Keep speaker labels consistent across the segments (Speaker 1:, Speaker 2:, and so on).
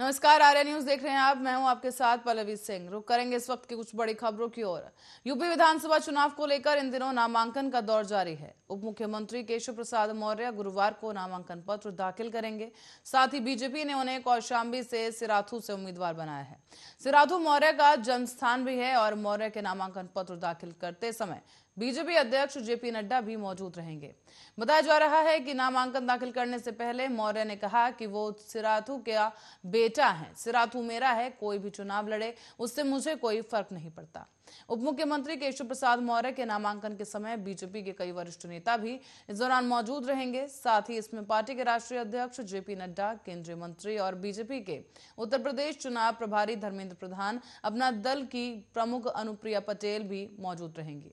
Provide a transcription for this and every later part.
Speaker 1: नमस्कार आर्य न्यूज देख रहे हैं आप मैं हूं आपके साथ पल्लवी सिंह रुक करेंगे इस वक्त की कुछ बड़ी खबरों की ओर यूपी विधानसभा चुनाव को लेकर इन दिनों नामांकन का दौर जारी है उप मुख्यमंत्री केशव प्रसाद मौर्य गुरुवार को नामांकन पत्र दाखिल करेंगे साथ ही बीजेपी ने उन्हें कौशाम्बी से सिराथू से उम्मीदवार बनाया है सिराथू मौर्य का जन्म स्थान भी है और मौर्य के नामांकन पत्र दाखिल करते समय बीजेपी अध्यक्ष जेपी नड्डा भी मौजूद रहेंगे बताया जा रहा है कि नामांकन दाखिल करने से पहले मौर्य ने कहा कि वो सिराथू का बेटा है सिराथू मेरा है कोई भी चुनाव लड़े उससे मुझे कोई फर्क नहीं पड़ता उप मुख्यमंत्री केशव प्रसाद मौर्य के नामांकन के समय बीजेपी के कई वरिष्ठ नेता भी इस दौरान मौजूद रहेंगे साथ ही इसमें पार्टी के राष्ट्रीय अध्यक्ष जेपी नड्डा केंद्रीय मंत्री और बीजेपी के उत्तर प्रदेश चुनाव प्रभारी धर्मेंद्र प्रधान अपना दल की प्रमुख अनुप्रिया पटेल भी मौजूद रहेंगी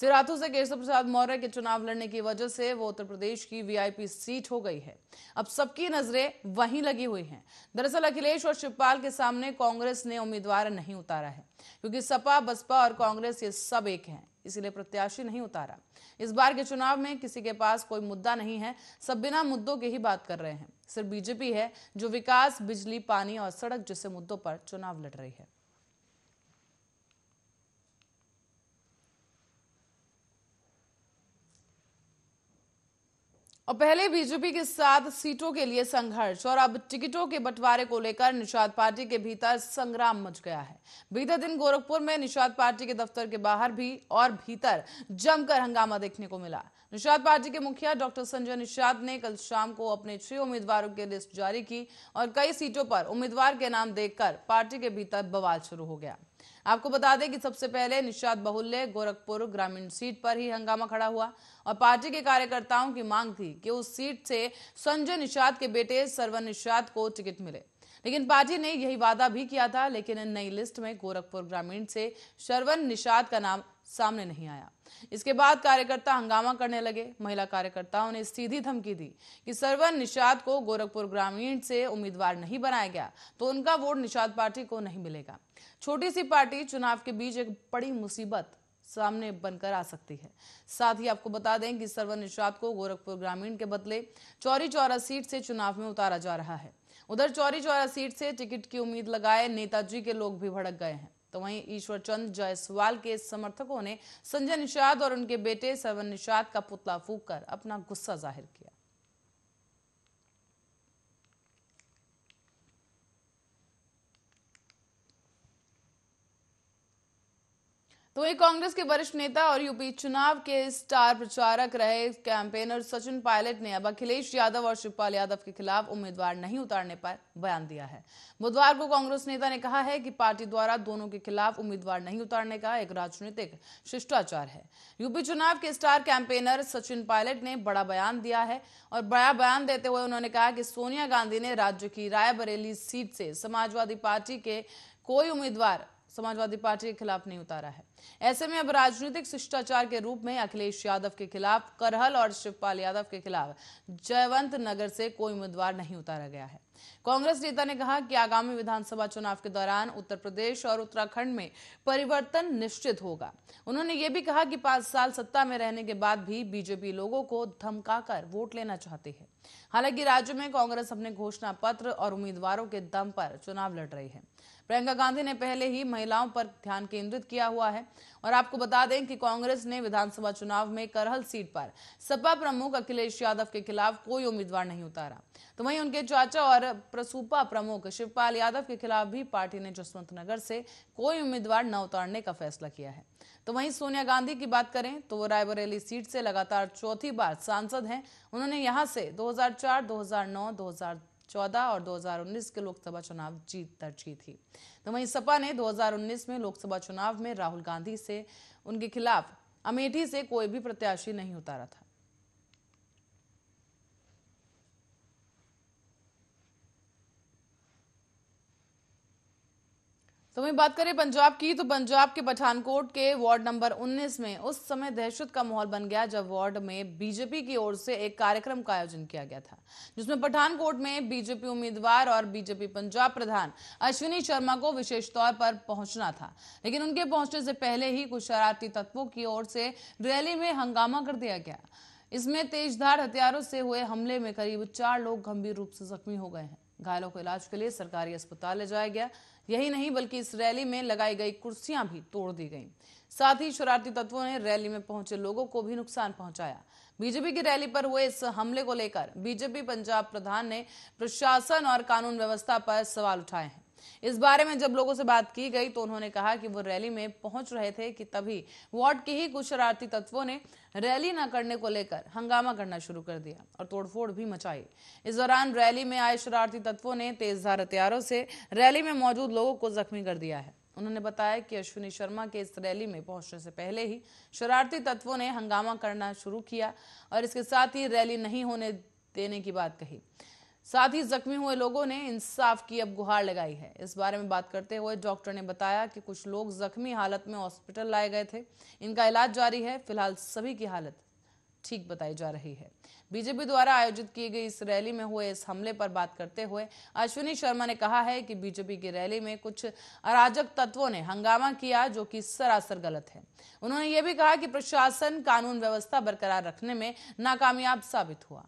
Speaker 1: सिराथू से केशव प्रसाद मौर्य के चुनाव लड़ने की वजह से वो उत्तर प्रदेश की वीआईपी सीट हो गई है अब सबकी नजरें वहीं लगी हुई हैं दरअसल अखिलेश और शिवपाल के सामने कांग्रेस ने उम्मीदवार नहीं उतारा है क्योंकि सपा बसपा भाजपा और कांग्रेस ये सब एक हैं इसीलिए प्रत्याशी नहीं उतारा इस बार के चुनाव में किसी के पास कोई मुद्दा नहीं है सब बिना मुद्दों के ही बात कर रहे हैं सिर्फ बीजेपी है जो विकास बिजली पानी और सड़क जैसे मुद्दों पर चुनाव लड़ रही है और पहले बीजेपी के साथ सीटों के लिए संघर्ष और अब टिकटों के बंटवारे को लेकर निषाद पार्टी के भीतर संग्राम मच गया है बीते दिन गोरखपुर में निषाद पार्टी के दफ्तर के बाहर भी और भीतर जमकर हंगामा देखने को मिला निषाद पार्टी के मुखिया डॉक्टर संजय निषाद ने कल शाम को अपने छह उम्मीदवारों की लिस्ट जारी की और कई सीटों पर उम्मीदवार के नाम देखकर पार्टी के भीतर बवाल शुरू हो गया आपको बता दें कि सबसे पहले निषाद बहुल्य गोरखपुर ग्रामीण सीट पर ही हंगामा खड़ा हुआ और पार्टी के कार्यकर्ताओं की मांग थी कि उस सीट से संजय निषाद के बेटे सरवन निषाद को टिकट मिले लेकिन पार्टी ने यही वादा भी किया था लेकिन नई लिस्ट में गोरखपुर ग्रामीण से शरवन निषाद का नाम सामने नहीं आया इसके बाद कार्यकर्ता हंगामा करने लगे महिला कार्यकर्ताओं ने सीधी धमकी दी कि सरवन निषाद को गोरखपुर ग्रामीण से उम्मीदवार नहीं बनाया गया तो उनका वोट निषाद पार्टी को नहीं मिलेगा छोटी सी पार्टी चुनाव के बीच एक बड़ी मुसीबत सामने बनकर आ सकती है साथ ही आपको बता दें कि सरवन निषाद को गोरखपुर ग्रामीण के बदले चौरी चौरा सीट से चुनाव में उतारा जा रहा है उधर चौरी चौरा सीट से टिकट की उम्मीद लगाए नेताजी के लोग भी भड़क गए हैं तो वहीं ईश्वर चंद जायसवाल के समर्थकों ने संजय निषाद और उनके बेटे सरवन निषाद का पुतला फूंककर अपना गुस्सा जाहिर किया तो वही कांग्रेस के वरिष्ठ नेता और यूपी चुनाव के स्टार प्रचारक रहे कैंपेनर सचिन पायलट ने अब अखिलेश यादव और शिवपाल यादव के खिलाफ उम्मीदवार नहीं उतारने पर बयान दिया है बुधवार को कांग्रेस नेता ने कहा है कि पार्टी द्वारा दोनों के खिलाफ उम्मीदवार नहीं उतारने का एक राजनीतिक शिष्टाचार है यूपी चुनाव के स्टार कैंपेनर सचिन पायलट ने बड़ा बयान दिया है और बड़ा बयान देते हुए उन्होंने कहा कि सोनिया गांधी ने राज्य की रायबरेली सीट से समाजवादी पार्टी के कोई उम्मीदवार समाजवादी पार्टी के खिलाफ नहीं उतारा है ऐसे में अब राजनीतिक शिष्टाचार के रूप में अखिलेश यादव के खिलाफ करहल और शिवपाल यादव के खिलाफ जयवंत नगर से कोई उम्मीदवार नहीं उतारा गया है कांग्रेस नेता ने कहा कि आगामी विधानसभा चुनाव के दौरान उत्तर प्रदेश और उत्तराखंड में परिवर्तन निश्चित होगा उन्होंने ये भी कहा कि पांच साल सत्ता में रहने के बाद भी बीजेपी लोगों को धमकाकर वोट लेना चाहती है हालांकि राज्य में कांग्रेस अपने घोषणा पत्र और उम्मीदवारों के दम पर चुनाव लड़ रही है प्रियंका गांधी ने पहले ही महिलाओं पर ध्यान केंद्रित किया हुआ है और आपको बता दें कि कांग्रेस ने विधानसभा चुनाव में करहल सीट पर सपा प्रमुख अखिलेश यादव के खिलाफ कोई उम्मीदवार नहीं उतारा तो वहीं उनके चाचा और प्रसूपा प्रमुख शिवपाल यादव के खिलाफ भी पार्टी ने जसवंत नगर से कोई उम्मीदवार न उतारने का फैसला किया है तो वहीं सोनिया गांधी की बात करें तो वो रायबरेली सीट से लगातार चौथी बार सांसद हैं उन्होंने यहां से 2004, 2009, 2010 2014 और 2019 के लोकसभा चुनाव जीत दर्ज की थी तो वहीं सपा ने 2019 में लोकसभा चुनाव में राहुल गांधी से उनके खिलाफ अमेठी से कोई भी प्रत्याशी नहीं उतारा था तो वही बात करें पंजाब की तो पंजाब के पठानकोट के वार्ड नंबर 19 में उस समय दहशत का माहौल बन गया जब वार्ड में बीजेपी की ओर से एक कार्यक्रम का आयोजन किया गया था जिसमें पठानकोट में बीजेपी उम्मीदवार और बीजेपी पंजाब प्रधान अश्विनी शर्मा को विशेष तौर पर पहुंचना था लेकिन उनके पहुंचने से पहले ही कुछ शरारती तत्वों की ओर से रैली में हंगामा कर दिया गया इसमें तेजधार हथियारों से हुए हमले में करीब चार लोग गंभीर रूप से जख्मी हो गए हैं घायलों को इलाज के लिए सरकारी अस्पताल ले जाया गया यही नहीं बल्कि इस रैली में लगाई गई कुर्सियां भी तोड़ दी गईं साथ ही शरारती तत्वों ने रैली में पहुंचे लोगों को भी नुकसान पहुंचाया बीजेपी की रैली पर हुए इस हमले को लेकर बीजेपी पंजाब प्रधान ने प्रशासन और कानून व्यवस्था पर सवाल उठाए हैं इस बारे में जब लोगों से बात की गई तो उन्होंने कहा कि वो रैली में पहुंच रहे थे कि तभी वार्ड के ही कुछ शरारती तत्वों ने रैली न करने को लेकर हंगामा करना शुरू कर दिया और तोड़फोड़ भी मचाई इस दौरान रैली में आए शरारती तत्वों ने तेज धार हथियारों से रैली में मौजूद लोगों को जख्मी कर दिया है उन्होंने बताया कि अश्विनी शर्मा के इस रैली में पहुंचने से पहले ही शरारती तत्वों ने हंगामा करना शुरू किया और इसके साथ ही रैली नहीं होने देने की बात कही साथ ही जख्मी हुए लोगों ने इंसाफ की अब गुहार लगाई है इस बारे में बात करते हुए डॉक्टर ने बताया कि कुछ लोग जख्मी हालत में हॉस्पिटल लाए गए थे इनका इलाज जारी है फिलहाल सभी की हालत ठीक बताई जा रही है बीजेपी द्वारा आयोजित की गई इस रैली में हुए इस हमले पर बात करते हुए अश्विनी शर्मा ने कहा है कि बीजेपी की रैली में कुछ अराजक तत्वों ने हंगामा किया जो कि सरासर गलत है उन्होंने ये भी कहा कि प्रशासन कानून व्यवस्था बरकरार रखने में नाकामयाब साबित हुआ